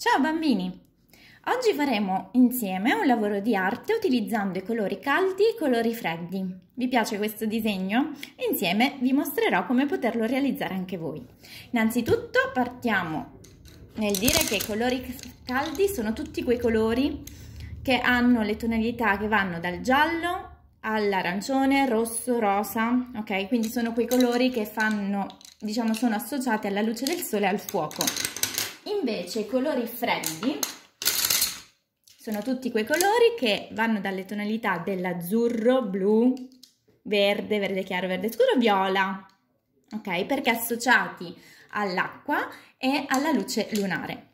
Ciao bambini! Oggi faremo insieme un lavoro di arte utilizzando i colori caldi e i colori freddi. Vi piace questo disegno? Insieme vi mostrerò come poterlo realizzare anche voi. Innanzitutto partiamo nel dire che i colori caldi sono tutti quei colori che hanno le tonalità che vanno dal giallo all'arancione, rosso, rosa, ok? Quindi sono quei colori che fanno, diciamo, sono associati alla luce del sole e al fuoco. Invece i colori freddi sono tutti quei colori che vanno dalle tonalità dell'azzurro, blu, verde, verde chiaro, verde scuro, viola, ok? Perché associati all'acqua e alla luce lunare.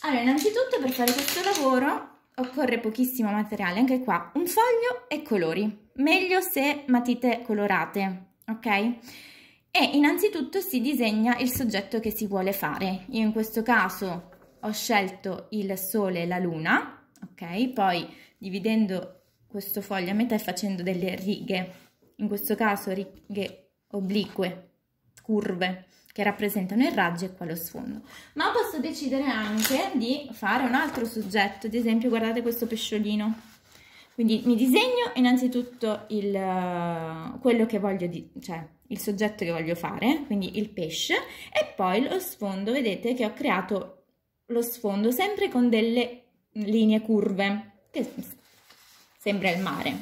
Allora, innanzitutto per fare questo lavoro occorre pochissimo materiale, anche qua, un foglio e colori, meglio se matite colorate, ok? e innanzitutto si disegna il soggetto che si vuole fare. Io in questo caso ho scelto il sole e la luna, ok? Poi dividendo questo foglio a metà e facendo delle righe, in questo caso righe oblique, curve, che rappresentano il raggio e qua lo sfondo. Ma posso decidere anche di fare un altro soggetto, ad esempio guardate questo pesciolino quindi mi disegno innanzitutto il, eh, quello che voglio, di, cioè il soggetto che voglio fare, quindi il pesce, e poi lo sfondo, vedete che ho creato lo sfondo sempre con delle linee curve, che sembra il mare.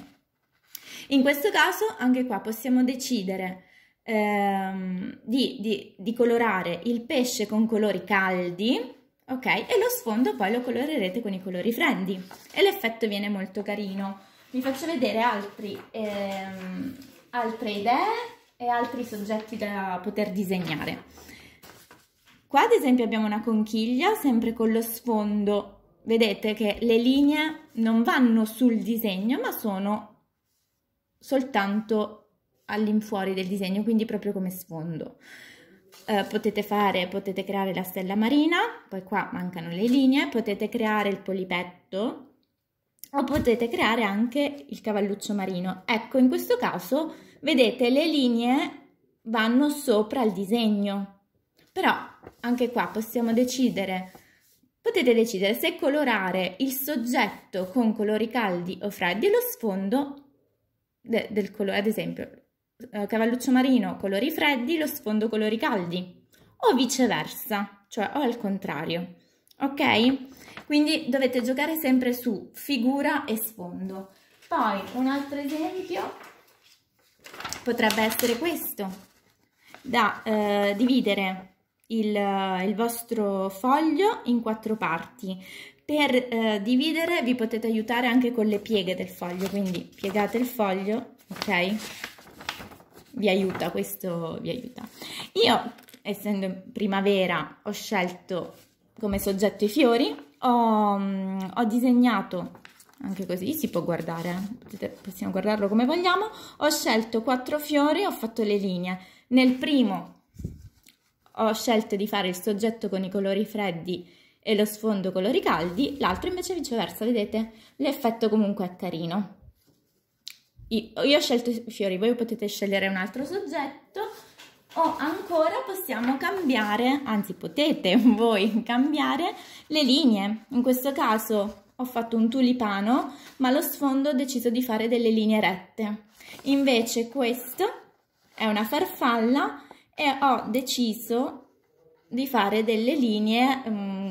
In questo caso anche qua possiamo decidere ehm, di, di, di colorare il pesce con colori caldi, ok? E lo sfondo poi lo colorerete con i colori freddi e l'effetto viene molto carino. Vi faccio vedere altri, ehm, altre idee e altri soggetti da poter disegnare. Qua ad esempio abbiamo una conchiglia, sempre con lo sfondo, vedete che le linee non vanno sul disegno ma sono soltanto all'infuori del disegno, quindi proprio come sfondo eh, potete fare, potete creare la stella marina, poi qua mancano le linee, potete creare il polipetto o potete creare anche il cavalluccio marino. Ecco, in questo caso, vedete, le linee vanno sopra il disegno, però anche qua possiamo decidere, potete decidere se colorare il soggetto con colori caldi o freddi e lo sfondo de del colore, ad esempio eh, cavalluccio marino colori freddi, lo sfondo colori caldi o viceversa, cioè o al contrario, ok? Quindi dovete giocare sempre su figura e sfondo. Poi un altro esempio potrebbe essere questo, da eh, dividere il, eh, il, vostro foglio in quattro parti. Per eh, dividere vi potete aiutare anche con le pieghe del foglio, quindi piegate il foglio, ok? vi aiuta, questo vi aiuta. Io, essendo primavera, ho scelto come soggetto i fiori, ho, mm, ho disegnato anche così si può guardare, eh, Potete, possiamo guardarlo come vogliamo. Ho scelto quattro fiori, ho fatto le linee. Nel primo ho scelto di fare il soggetto con i colori freddi e lo sfondo colori caldi, l'altro invece viceversa, vedete? L'effetto comunque è carino. Io, io ho scelto i fiori, voi potete scegliere un altro soggetto o ancora possiamo cambiare, anzi potete voi cambiare le linee. In questo caso ho fatto un tulipano, ma lo sfondo ho deciso di fare delle linee rette. Invece questo è una farfalla e ho deciso di fare delle linee um,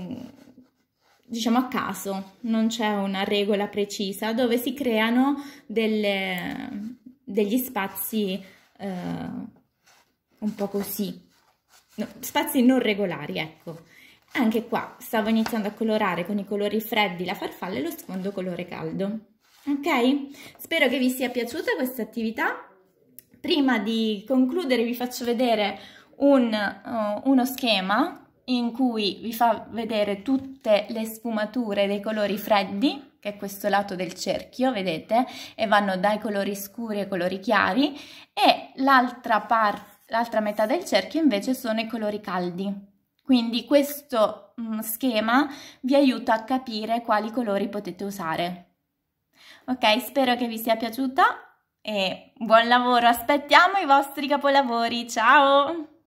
diciamo a caso, non c'è una regola precisa, dove si creano delle, degli spazi eh, un po' così, no, spazi non regolari, ecco. Anche qua stavo iniziando a colorare con i colori freddi la farfalla e lo sfondo colore caldo. Ok? Spero che vi sia piaciuta questa attività. Prima di concludere vi faccio vedere un, uh, uno schema in cui vi fa vedere tutte le sfumature dei colori freddi, che è questo lato del cerchio, vedete, e vanno dai colori scuri ai colori chiari, e l'altra metà del cerchio invece sono i colori caldi. Quindi questo mh, mm, schema vi aiuta a capire quali colori potete usare. Ok, spero che vi sia piaciuta e buon lavoro, aspettiamo i vostri capolavori, ciao!